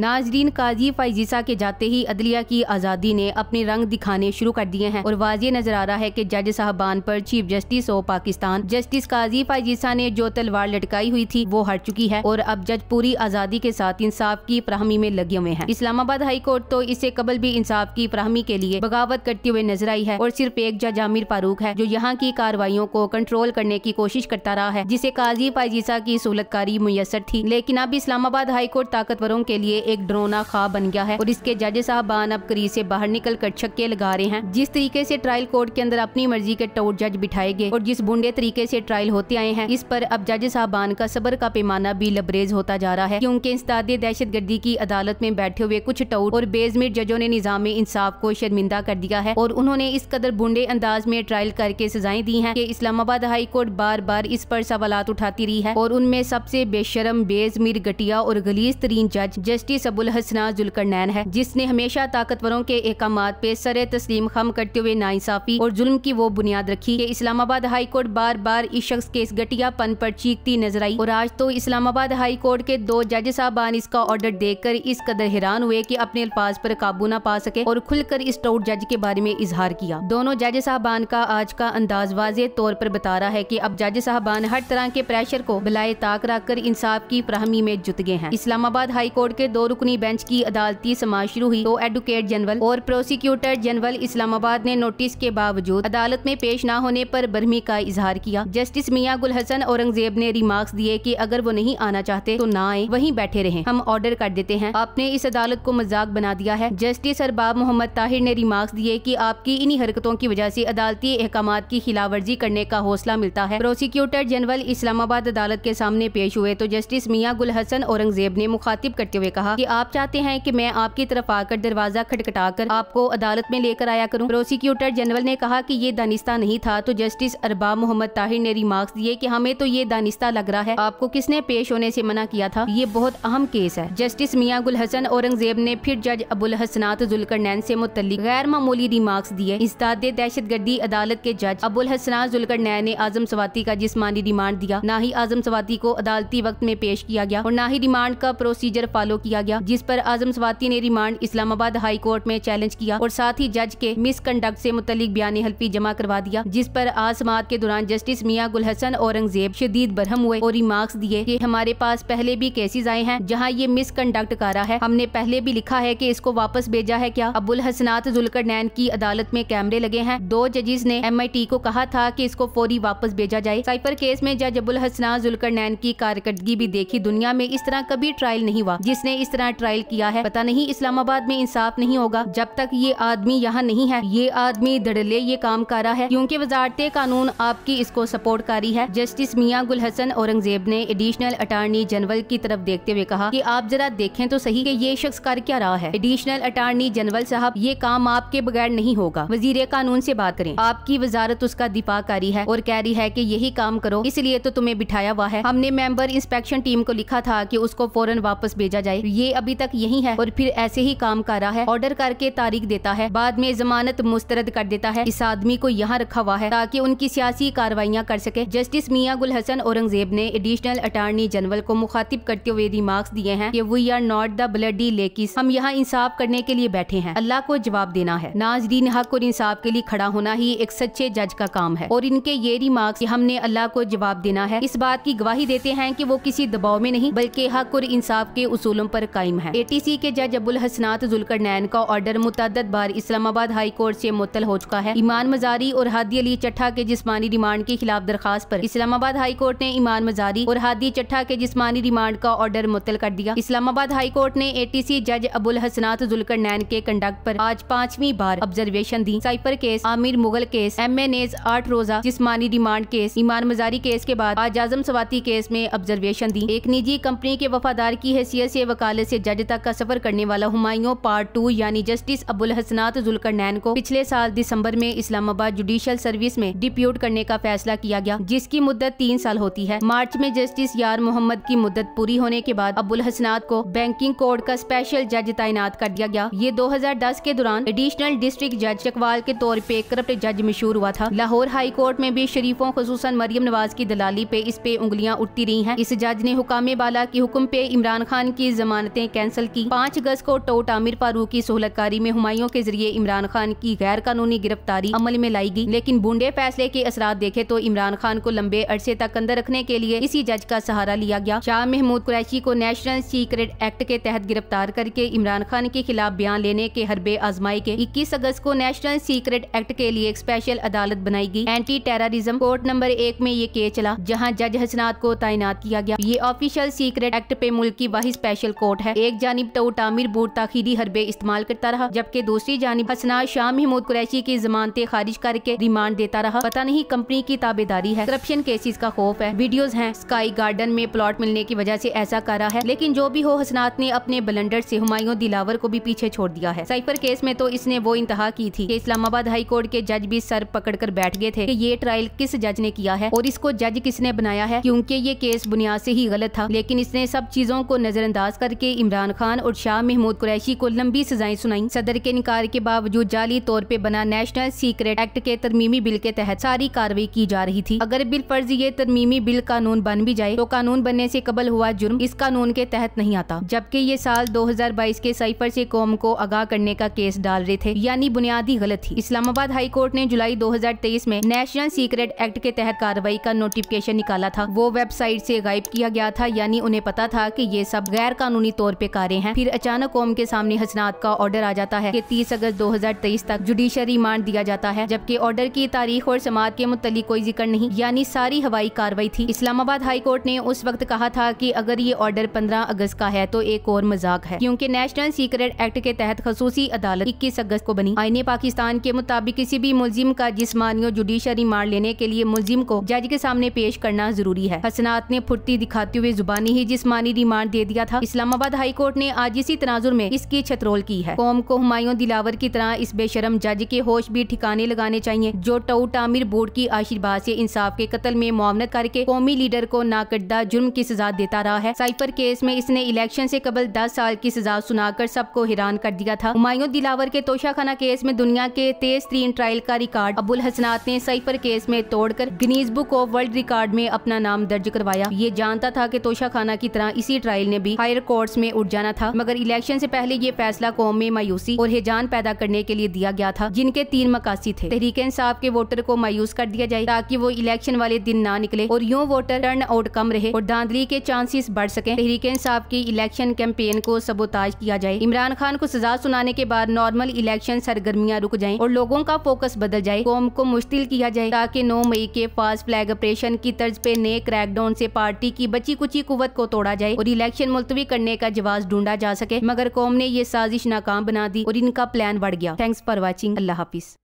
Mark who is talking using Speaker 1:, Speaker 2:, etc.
Speaker 1: नाजरीन काजी फाइजिसा के जाते ही अदलिया की आज़ादी ने अपने रंग दिखाने शुरू कर दिए हैं और वाज नजर आ रहा है की जज साहबान पर chief justice of Pakistan justice Qazi फाइजिसा ने जो तलवार लटकाई हुई थी वो हट चुकी है और अब जज पूरी आज़ादी के साथ इंसाफ की फ्राहमी में लगे हुए हैं इस्लामाबाद हाई कोर्ट तो इससे कबल भी इंसाफ की फ्राहमी के लिए बगावत करती हुए नजर आई है और सिर्फ एक जज आमिर फारूक है जो यहाँ की कार्रवाईओं को कंट्रोल करने की कोशिश करता रहा है जिसे काजी फाइजिसा की सहूलतकारी मैसर थी लेकिन अब इस्लामाबाद हाईकोर्ट ताकतवरों के लिए एक ड्रोना खा बन गया है और इसके जज साहबान अब करीब से बाहर निकल कर छक्के लगा रहे हैं जिस तरीके से ट्रायल कोर्ट के अंदर अपनी मर्जी के टोट जज बिठाए गए और जिस बुंडे तरीके से ट्रायल होते आए हैं इस पर अब जज साहबान का सबर का पैमाना भी लबरेज होता जा रहा है क्योंकि इंसदाद दहशत गर्दी की अदालत में बैठे हुए कुछ टोट और बेजमिर जजों ने निजाम इंसाफ को शर्मिंदा कर दिया है और उन्होंने इस कदर बुंडे अंदाज में ट्रायल करके सजाएं दी हैं कि इस्लामाबाद हाई कोर्ट बार बार इस पर सवाल उठाती रही है और उनमें सबसे बेशरम बेजमिर गटिया और गलीज तरीन जज जस्टिस रईस अबुल हसना जुलकरनैन है जिसने हमेशा ताकतवरों के अहकाम पे सर तस्लीम खम करते हुए नाइंसाफी और जुल्म की वो बुनियाद रखी कि इस्लामाबाद हाई कोर्ट बार बार इस शख्स के इस पन पर चीखती नजर आई और आज तो इस्लामाबाद हाई कोर्ट के दो जज साहबान इसका ऑर्डर देख कर इस कदर हैरान हुए की अपने अल्फाज पर काबू न पा सके और खुलकर इस टोट जज के बारे में इजहार किया दोनों जज साहबान का आज का अंदाज वाज तौर पर बता रहा है की अब जज साहबान हर तरह के प्रेशर को बलाए ताक रख कर इंसाफ की फ्राहमी में जुट गए हैं इस्लामाबाद हाई कोर्ट के दो दो रुकनी बेंच की अदालती समाज शुरू हुई तो एडवोकेट जनरल और प्रोसिक्यूटर जनरल इस्लामाबाद ने नोटिस के बावजूद अदालत में पेश न होने पर बर्मी का इजहार किया जस्टिस मियाँ गुल हसन औरंगजेब ने रिमार्क्स दिए कि अगर वो नहीं आना चाहते तो ना आए वहीं बैठे रहे हम ऑर्डर कर देते हैं आपने इस अदालत को मजाक बना दिया है जस्टिस अरबाब मोहम्मद ताहिर ने रिमार्क्स दिए की आपकी इन्हीं हरकतों की वजह ऐसी अदालती अहकाम की खिलाफवर्जी करने का हौसला मिलता है प्रोसिक्यूटर जनरल इस्लामाबाद अदालत के सामने पेश हुए तो जस्टिस मियाँ गुल हसन औरंगजेब ने मुखातिब करते हुए कहा कहा कि आप चाहते हैं कि मैं आपकी तरफ आकर दरवाजा खटखटाकर आपको अदालत में लेकर आया करूं प्रोसिक्यूटर जनरल ने कहा कि ये दानिस्ता नहीं था तो जस्टिस अरबाब मोहम्मद ताहिर ने रिमार्क्स दिए कि हमें तो ये दानिस्ता लग रहा है आपको किसने पेश होने से मना किया था ये बहुत अहम केस है जस्टिस मियाँ गुल हसन औरंगजेब ने फिर जज अबुल हसनात जुलकर नैन से मुतल गैर मामूली रिमार्क्स दिए दादे दहशत गर्दी अदालत के जज अबुल हसनात जुलकर नैन ने आजम सवाती का जिसमानी रिमांड दिया न ही आजम सवाती को अदालती वक्त में पेश किया गया और न ही रिमांड का प्रोसीजर फॉलो किया किया गया जिस पर आजम स्वाति ने रिमांड इस्लामाबाद हाई कोर्ट में चैलेंज किया और साथ ही जज के मिस कंडक्ट ऐसी मुतलिक बयान हल्फी जमा करवा दिया जिस पर आज समात के दौरान जस्टिस मियाँ गुल हसन औरंगजेब शदीद बरहम हुए और रिमार्क्स दिए कि हमारे पास पहले भी केसेज आए हैं जहाँ ये मिस कंडक्ट करा है हमने पहले भी लिखा है की इसको वापस भेजा है क्या अबुल हसनात जुलकर नैन की अदालत में कैमरे लगे हैं दो जजेज ने एम को कहा था की इसको फौरी वापस भेजा जाए साइपर केस में जज अबुल हसनात जुलकर नैन की कारकर्दगी भी देखी दुनिया में इस तरह कभी ट्रायल नहीं हुआ जिसने इस किस तरह ट्रायल किया है पता नहीं इस्लामाबाद में इंसाफ नहीं होगा जब तक ये आदमी यहाँ नहीं है ये आदमी धड़ले ये काम कर रहा है क्यूँकी वजारत कानून आपकी इसको सपोर्ट कर रही है जस्टिस मियाँ गुल हसन औरंगजेब ने एडिशनल अटारनी जनरल की तरफ देखते हुए कहा की आप जरा देखें तो सही की ये शख्स कर क्या रहा है एडिशनल अटारनी जनरल साहब ये काम आपके बगैर नहीं होगा वजीर कानून ऐसी बात करें आपकी वजारत उसका दिफा करी है और कह रही है की यही काम करो इसलिए तो तुम्हें बिठाया हुआ है हमने मेंबर इंस्पेक्शन टीम को लिखा था कि उसको फौरन वापस भेजा जाए ये अभी तक यही है और फिर ऐसे ही काम कर रहा है ऑर्डर करके तारीख देता है बाद में जमानत मुस्तरद कर देता है इस आदमी को यहाँ रखा हुआ है ताकि उनकी सियासी कार्रवाइयाँ कर सके जस्टिस मियाँ गुल हसन औरंगजेब ने एडिशनल अटारनी जनरल को मुखातिब करते हुए रिमार्क्स दिए हैं कि we are not the bloody lackeys हम यहाँ इंसाफ करने के लिए बैठे हैं अल्लाह को जवाब देना है नाजरीन हक और इंसाफ के लिए खड़ा होना ही एक सच्चे जज का काम है और इनके ये रिमार्क्स हमने अल्लाह को जवाब देना है इस बात की गवाही देते हैं की वो किसी दबाव में नहीं बल्कि हक और इंसाफ के उसूलों पर कायम है ए टी सी के जज अबुल हसनात जुलकर नैन का ऑर्डर मुतद बार इस्लामाबाद हाई कोर्ट ऐसी मुतल हो चुका है ईमान मजारी और हादी अली चट्ठा के जिसमानी रिमांड के खिलाफ दरखास्त आरोप इस्लामाबाद हाई कोर्ट ने ईमान मजारी और हादी चट्ठा के जिसमानी रिमांड का ऑर्डर मुतल कर दिया इस्लामाबाद हाई कोर्ट ने सी जज अबुल हसनात जुलकर नैन के कंडक्ट आरोप आज पांचवी बार ऑब्जर्वेशन दी cypher case Amir Mughal case M N S आठ रोजा जिसमानी remand case Iman Mazari case के बाद आज आजम सवाती केस में ऑब्जर्वेशन दी एक निजी कंपनी के वफादार की हैसियत ऐसी वकालत हवाले से जज तक का सफर करने वाला हुमायूं पार्ट टू यानी जस्टिस अबुल हसनात नैन को पिछले साल दिसंबर में इस्लामाबाद जुडिशल सर्विस में डिप्यूट करने का फैसला किया गया जिसकी मुद्दत तीन साल होती है मार्च में जस्टिस यार मोहम्मद की मुद्दत पूरी होने के बाद अबुल हसनात को बैंकिंग कोर्ट का स्पेशल जज तैनात कर दिया गया ये दस के दौरान एडिशनल डिस्ट्रिक्ट जज चकवाल के तौर पे करप्ट जज मशहूर हुआ था लाहौर हाई कोर्ट में भी शरीफों खसूस मरियम नवाज की दलाली पे इस पे उंगलियां उठती रही है इस जज ने हुकामे बाला के हुक्म पे इमरान खान की जमानत शर्तें कैंसिल की पाँच अगस्त को टोट आमिर फारूक की सहूलतकारी में हुमायूं के जरिए इमरान खान की गैर कानूनी गिरफ्तारी अमल में लाई गई लेकिन बूंदे फैसले के असरा देखे तो इमरान खान को लंबे अरसे तक अंदर रखने के लिए इसी जज का सहारा लिया गया शाह महमूद कुरैशी को नेशनल सीक्रेट एक्ट के तहत गिरफ्तार करके इमरान खान के खिलाफ बयान लेने के हरबे आजमाई के इक्कीस अगस्त को नेशनल सीक्रेट एक्ट के लिए एक स्पेशल अदालत बनाई गई एंटी टेररिज्म कोर्ट नंबर एक में ये केस चला जहाँ जज हसनाथ को तैनात किया गया ये ऑफिशियल सीक्रेट एक्ट पे मुल्क की वही स्पेशल कोर्ट रिपोर्ट है एक जानब तो तामिर बोर्ड ताखीरी हरबे इस्तेमाल करता रहा जबकि दूसरी जानब हसना शाह महमूद कुरैशी की जमानतें खारिज करके रिमांड देता रहा पता नहीं कंपनी की ताबेदारी है करप्शन केसेस का खौफ है वीडियोज है स्काई गार्डन में प्लॉट मिलने की वजह ऐसी ऐसा करा है लेकिन जो भी हो हसनात ने अपने बलंडर ऐसी हुमायूं दिलावर को भी पीछे छोड़ दिया है साइफर केस में तो इसने वो इंतहा की थी इस्लामाबाद हाई कोर्ट के जज भी सर पकड़ कर बैठ गए थे कि ये ट्रायल किस जज ने किया है और इसको जज किसने बनाया है क्योंकि ये केस बुनियाद से ही गलत था लेकिन इसने सब चीजों को नजरअंदाज करके के इमरान खान और शाह महमूद कुरैशी को लंबी सजाएं सुनाई सदर के इनकार के बावजूद जाली तौर पर बना नेशनल सीक्रेट एक्ट के तरमीमी बिल के तहत सारी कार्रवाई की जा रही थी अगर बिल फर्ज ये तरमीमी बिल कानून बन भी जाए तो कानून बनने ऐसी कबल हुआ जुर्म इस कानून के तहत नहीं आता जबकि ये साल दो हजार बाईस के साइफर ऐसी कौम को आगाह करने का केस डाल रहे थे यानी बुनियादी गलत थी इस्लामाबाद हाई कोर्ट ने जुलाई 2023 में नेशनल सीक्रेट एक्ट के तहत कार्रवाई का नोटिफिकेशन निकाला था वो वेबसाइट से गायब किया गया था यानी उन्हें पता था कि ये सब गैर कानूनी लाजमी तौर पर कार्य हैं फिर अचानक कौम के सामने हसनात का ऑर्डर आ जाता है की तीस अगस्त दो हजार तेईस तक जुडिशियल रिमांड दिया जाता है जबकि ऑर्डर की तारीख और समाज के मुतलिक कोई जिक्र नहीं यानी सारी हवाई कार्रवाई थी इस्लामाबाद हाई कोर्ट ने उस वक्त कहा था की अगर ये ऑर्डर पंद्रह अगस्त का है तो एक और मजाक है क्योंकि नेशनल सीक्रेट एक्ट के तहत खसूसी अदालत इक्कीस अगस्त को बनी आईने पाकिस्तान के मुताबिक किसी भी मुलजिम का जिसमानी और जुडिशियल रिमांड लेने के लिए मुलजिम को जज के सामने पेश करना जरूरी है हसनात ने फुर्ती दिखाते हुए जुबानी ही जिसमानी रिमांड दे दिया था इस्लामाबाद इस्लामाबाद हाई कोर्ट ने आज इसी तनाजुर में इसकी छतरोल की है कौम को हमायूं दिलावर की तरह इस बेशरम जज के होश भी ठिकाने लगाने चाहिए जो टाउ तामिर बोर्ड की आशीर्वाद ऐसी इंसाफ के कत्ल में मुआवनत करके कौमी लीडर को नाकदा जुर्म की सजा देता रहा है साइफर केस में इसने इलेक्शन ऐसी कबल दस साल की सजा सुनाकर सबको हैरान कर दिया था हमायूं दिलावर के तोशाखाना केस में दुनिया के तेज तीन ट्रायल का रिकॉर्ड अबुल हसनात ने साइफर केस में तोड़कर Guinness book of world record में अपना नाम दर्ज करवाया ये जानता था की तोशाखाना की तरह इसी ट्रायल ने भी हायर कोर्ट फोर्स में उठ जाना था मगर इलेक्शन से पहले ये फैसला कौम में मायूसी और हिजान पैदा करने के लिए दिया गया था जिनके तीन मकासी थे तहरीक इंसाफ के वोटर को मायूस कर दिया जाए ताकि वो इलेक्शन वाले दिन ना निकले और यूँ वोटर टर्न आउट कम रहे और धांधली के चांसेस बढ़ सके तहरीक इंसाफ की इलेक्शन कैंपेन को सबोताज किया जाए इमरान खान को सजा सुनाने के बाद नॉर्मल इलेक्शन सरगर्मियाँ रुक जाए और लोगों का फोकस बदल जाए कौम को मुश्तिल किया जाए ताकि नौ मई के फास्ट फ्लैग ऑपरेशन की तर्ज पे नए क्रैकडाउन से पार्टी की बची कुची कुवत को तोड़ा जाए और इलेक्शन मुलतवी करने का जवाब ढूंढा जा सके मगर कौम ने यह साजिश नाकाम बना दी और इनका प्लान बढ़ गया थैंक्स फॉर वॉचिंग अल्लाह हाफिज